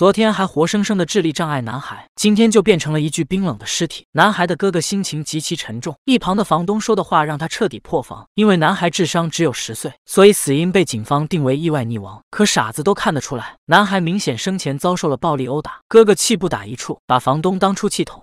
昨天还活生生的智力障碍男孩，今天就变成了一具冰冷的尸体。男孩的哥哥心情极其沉重，一旁的房东说的话让他彻底破防。因为男孩智商只有十岁，所以死因被警方定为意外溺亡。可傻子都看得出来，男孩明显生前遭受了暴力殴打。哥哥气不打一处，把房东当出气筒。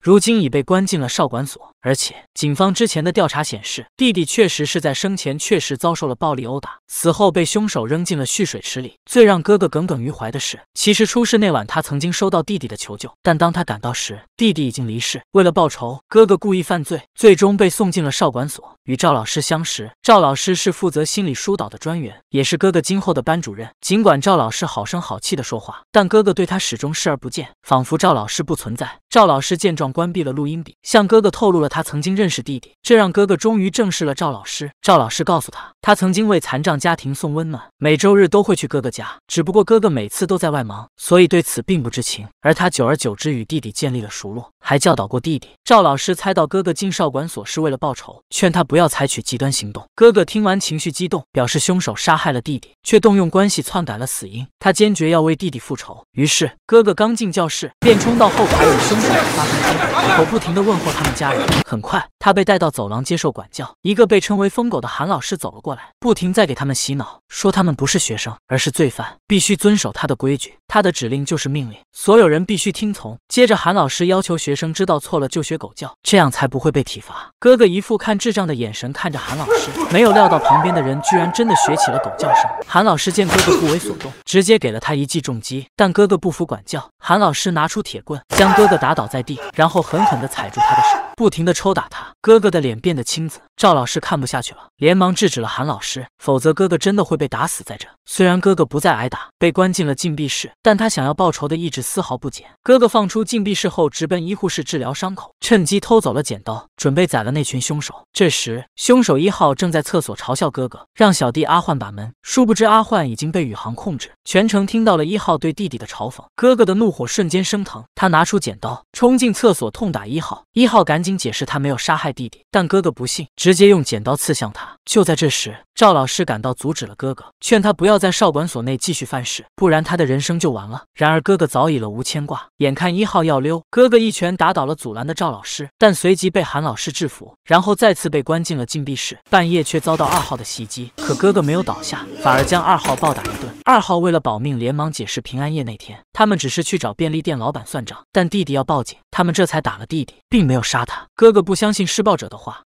如今已被关进了少管所，而且警方之前的调查显示，弟弟确实是在生前确实遭受了暴力殴打，死后被凶手扔进了蓄水池里。最让哥哥耿耿于怀的是，其实出事那晚他曾经收到弟弟的求救，但当他赶到时，弟弟已经离世。为了报仇，哥哥故意犯罪，最终被送进了少管所。与赵老师相识，赵老师是负责心理疏导的专员，也是哥哥今后的班主任。尽管赵老师好声好气的说话，但哥哥对他始终视而不见，仿佛赵老师不存在。赵老师见状。关闭了录音笔，向哥哥透露了他曾经认识弟弟，这让哥哥终于正视了赵老师。赵老师告诉他，他曾经为残障家庭送温暖，每周日都会去哥哥家，只不过哥哥每次都在外忙，所以对此并不知情。而他久而久之与弟弟建立了熟络，还教导过弟弟。赵老师猜到哥哥进少管所是为了报仇，劝他不要采取极端行动。哥哥听完情绪激动，表示凶手杀害了弟弟，却动用关系篡改了死因，他坚决要为弟弟复仇。于是哥哥刚进教室，便冲到后排与凶手发生激。我不停地问候他们家人。很快，他被带到走廊接受管教。一个被称为“疯狗”的韩老师走了过来，不停在给他们洗脑，说他们不是学生，而是罪犯，必须遵守他的规矩。他的指令就是命令，所有人必须听从。接着，韩老师要求学生知道错了就学狗叫，这样才不会被体罚。哥哥一副看智障的眼神看着韩老师，没有料到旁边的人居然真的学起了狗叫声。韩老师见哥哥不为所动，直接给了他一记重击。但哥哥不服管教，韩老师拿出铁棍将哥哥打倒在地，然。后狠狠地踩住他的手，不停地抽打他。哥哥的脸变得青紫。赵老师看不下去了，连忙制止了韩老师，否则哥哥真的会被打死在这。虽然哥哥不再挨打，被关进了禁闭室，但他想要报仇的意志丝毫不减。哥哥放出禁闭室后，直奔医护室治疗伤口，趁机偷走了剪刀，准备宰了那群凶手。这时，凶手一号正在厕所嘲笑哥哥，让小弟阿焕把门。殊不知阿焕已经被宇航控制，全程听到了一号对弟弟的嘲讽。哥哥的怒火瞬间升腾，他拿出剪刀，冲进厕所。所痛打一号，一号赶紧解释他没有杀害弟弟，但哥哥不信，直接用剪刀刺向他。就在这时，赵老师赶到，阻止了哥哥，劝他不要在少管所内继续犯事，不然他的人生就完了。然而哥哥早已了无牵挂，眼看一号要溜，哥哥一拳打倒了阻拦的赵老师，但随即被韩老师制服，然后再次被关进了禁闭室。半夜却遭到二号的袭击，可哥哥没有倒下，反而将二号暴打一顿。二号为了保命，连忙解释：平安夜那天，他们只是去找便利店老板算账，但弟弟要报警，他们这才打了弟弟，并没有杀他。哥哥不相信施暴者的话。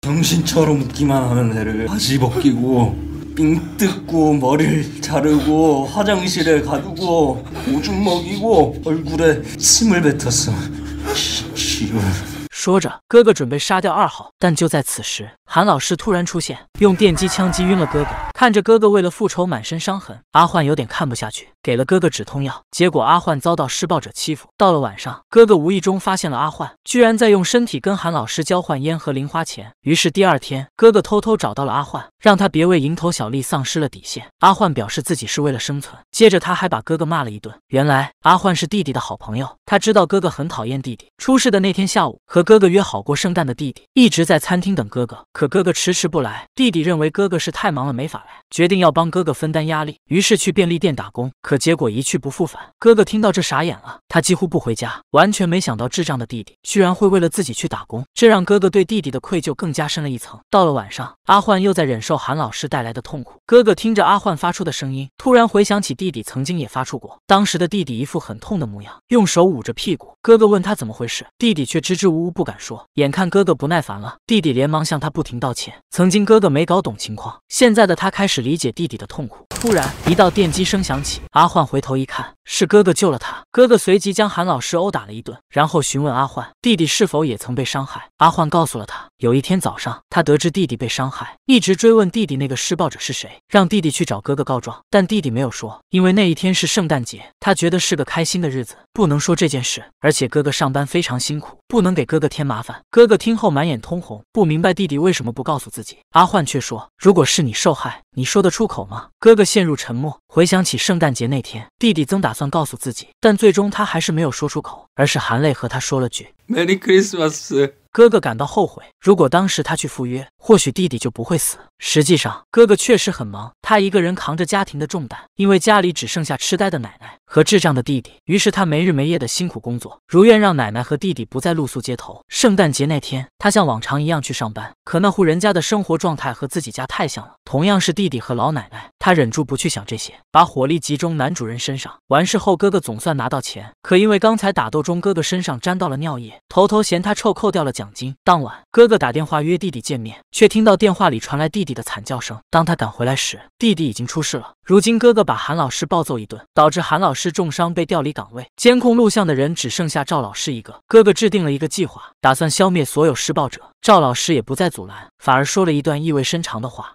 说着，哥哥准备杀掉二号，但就在此时。韩老师突然出现，用电击枪击晕了哥哥。看着哥哥为了复仇满身伤痕，阿焕有点看不下去，给了哥哥止痛药。结果阿焕遭到施暴者欺负。到了晚上，哥哥无意中发现了阿焕居然在用身体跟韩老师交换烟和零花钱。于是第二天，哥哥偷偷找到了阿焕，让他别为蝇头小利丧失了底线。阿焕表示自己是为了生存。接着他还把哥哥骂了一顿。原来阿焕是弟弟的好朋友，他知道哥哥很讨厌弟弟。出事的那天下午，和哥哥约好过圣诞的弟弟一直在餐厅等哥哥。可哥哥迟迟不来，弟弟认为哥哥是太忙了没法来，决定要帮哥哥分担压力，于是去便利店打工。可结果一去不复返。哥哥听到这傻眼了，他几乎不回家，完全没想到智障的弟弟居然会为了自己去打工，这让哥哥对弟弟的愧疚更加深了一层。到了晚上，阿焕又在忍受韩老师带来的痛苦。哥哥听着阿焕发出的声音，突然回想起弟弟曾经也发出过，当时的弟弟一副很痛的模样，用手捂着屁股。哥哥问他怎么回事，弟弟却支支吾吾不敢说。眼看哥哥不耐烦了，弟弟连忙向他不。停道歉。曾经哥哥没搞懂情况，现在的他开始理解弟弟的痛苦。突然，一道电击声响起，阿焕回头一看。是哥哥救了他。哥哥随即将韩老师殴打了一顿，然后询问阿焕弟弟是否也曾被伤害。阿焕告诉了他，有一天早上他得知弟弟被伤害，一直追问弟弟那个施暴者是谁，让弟弟去找哥哥告状。但弟弟没有说，因为那一天是圣诞节，他觉得是个开心的日子，不能说这件事。而且哥哥上班非常辛苦，不能给哥哥添麻烦。哥哥听后满眼通红，不明白弟弟为什么不告诉自己。阿焕却说：“如果是你受害，你说得出口吗？”哥哥陷入沉默，回想起圣诞节那天，弟弟曾打。算告诉自己，但最终他还是没有说出口，而是含泪和他说了句：“Merry Christmas。”哥哥感到后悔，如果当时他去赴约，或许弟弟就不会死。实际上，哥哥确实很忙，他一个人扛着家庭的重担，因为家里只剩下痴呆的奶奶和智障的弟弟，于是他没日没夜的辛苦工作，如愿让奶奶和弟弟不再露宿街头。圣诞节那天，他像往常一样去上班，可那户人家的生活状态和自己家太像了，同样是弟弟和老奶奶。他忍住不去想这些，把火力集中男主人身上。完事后，哥哥总算拿到钱，可因为刚才打斗中哥哥身上沾到了尿液，头头嫌他臭，扣掉了奖。奖金。当晚，哥哥打电话约弟弟见面，却听到电话里传来弟弟的惨叫声。当他赶回来时，弟弟已经出事了。如今，哥哥把韩老师暴揍一顿，导致韩老师重伤被调离岗位。监控录像的人只剩下赵老师一个。哥哥制定了一个计划，打算消灭所有施暴者。赵老师也不再阻拦，反而说了一段意味深长的话。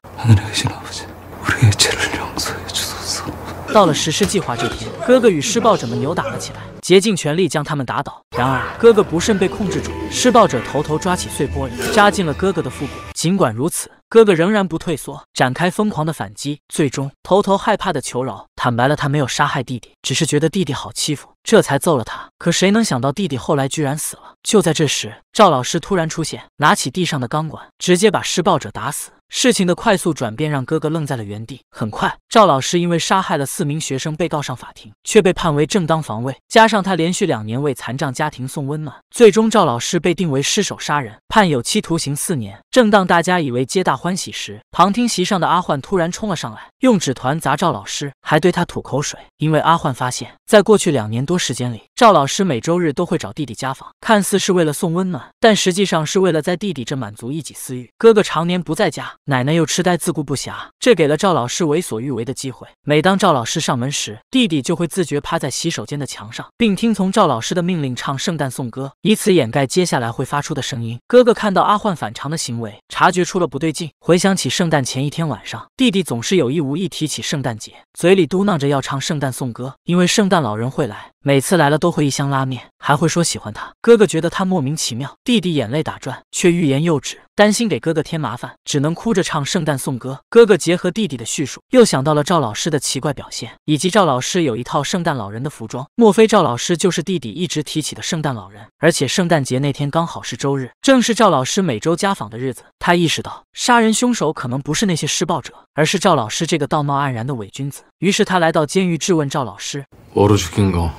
到了实施计划这天，哥哥与施暴者们扭打了起来，竭尽全力将他们打倒。然而，哥哥不慎被控制住，施暴者头头抓起碎玻璃，扎进了哥哥的腹部。尽管如此，哥哥仍然不退缩，展开疯狂的反击。最终，头头害怕的求饶。坦白了，他没有杀害弟弟，只是觉得弟弟好欺负，这才揍了他。可谁能想到弟弟后来居然死了？就在这时，赵老师突然出现，拿起地上的钢管，直接把施暴者打死。事情的快速转变让哥哥愣在了原地。很快，赵老师因为杀害了四名学生，被告上法庭，却被判为正当防卫。加上他连续两年为残障家庭送温暖，最终赵老师被定为失手杀人，判有期徒刑四年。正当大家以为皆大欢喜时，旁听席上的阿焕突然冲了上来，用纸团砸赵老师，还对。对他吐口水，因为阿焕发现，在过去两年多时间里，赵老师每周日都会找弟弟家访，看似是为了送温暖，但实际上是为了在弟弟这满足一己私欲。哥哥常年不在家，奶奶又痴呆自顾不暇，这给了赵老师为所欲为的机会。每当赵老师上门时，弟弟就会自觉趴在洗手间的墙上，并听从赵老师的命令唱圣诞颂歌，以此掩盖接下来会发出的声音。哥哥看到阿焕反常的行为，察觉出了不对劲，回想起圣诞前一天晚上，弟弟总是有意无意提起圣诞节，嘴里嘟。嘟囔着要唱圣诞颂歌，因为圣诞老人会来，每次来了都会一箱拉面，还会说喜欢他。哥哥觉得他莫名其妙，弟弟眼泪打转，却欲言又止。担心给哥哥添麻烦，只能哭着唱圣诞颂歌。哥哥结合弟弟的叙述，又想到了赵老师的奇怪表现，以及赵老师有一套圣诞老人的服装。莫非赵老师就是弟弟一直提起的圣诞老人？而且圣诞节那天刚好是周日，正是赵老师每周家访的日子。他意识到，杀人凶手可能不是那些施暴者，而是赵老师这个道貌岸然的伪君子。于是他来到监狱质问赵老师：“我로죽인거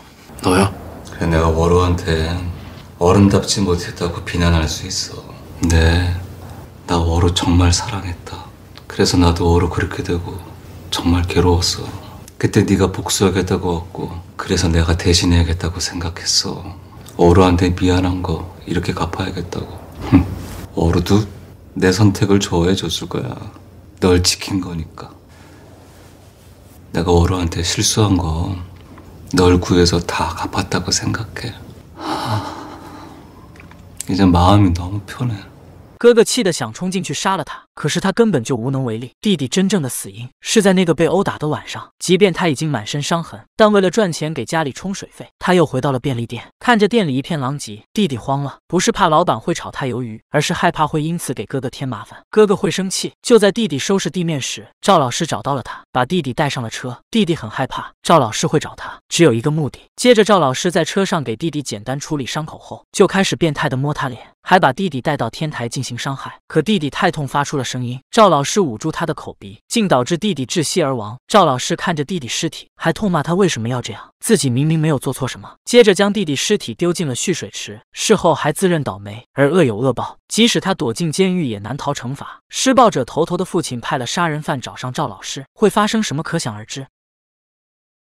너야내가외로한테어른답지못했다고비난할수있어네.”나 워로 정말 사랑했다. 그래서 나도 워로 그렇게 되고 정말 괴로웠어. 그때 네가 복수하겠다고 왔고 그래서 내가 대신해야겠다고 생각했어. 워로한테 미안한 거 이렇게 갚아야겠다고. 워로도 내 선택을 좋아해 줬을 거야. 널 지킨 거니까. 내가 워로한테 실수한 거 널 구해서 다 갚았다고 생각해. 하... 이제 마음이 너무 편해. 哥哥气得想冲进去杀了他，可是他根本就无能为力。弟弟真正的死因是在那个被殴打的晚上，即便他已经满身伤痕，但为了赚钱给家里冲水费，他又回到了便利店。看着店里一片狼藉，弟弟慌了，不是怕老板会炒他鱿鱼，而是害怕会因此给哥哥添麻烦，哥哥会生气。就在弟弟收拾地面时，赵老师找到了他，把弟弟带上了车。弟弟很害怕赵老师会找他，只有一个目的。接着，赵老师在车上给弟弟简单处理伤口后，就开始变态的摸他脸，还把弟弟带到天台进行。伤害，可弟弟太痛，发出了声音。赵老师捂住他的口鼻，竟导致弟弟窒息而亡。赵老师看着弟弟尸体，还痛骂他为什么要这样，自己明明没有做错什么。接着将弟弟尸体丢进了蓄水池，事后还自认倒霉，而恶有恶报，即使他躲进监狱也难逃惩罚。施暴者头头的父亲派了杀人犯找上赵老师，会发生什么可想而知。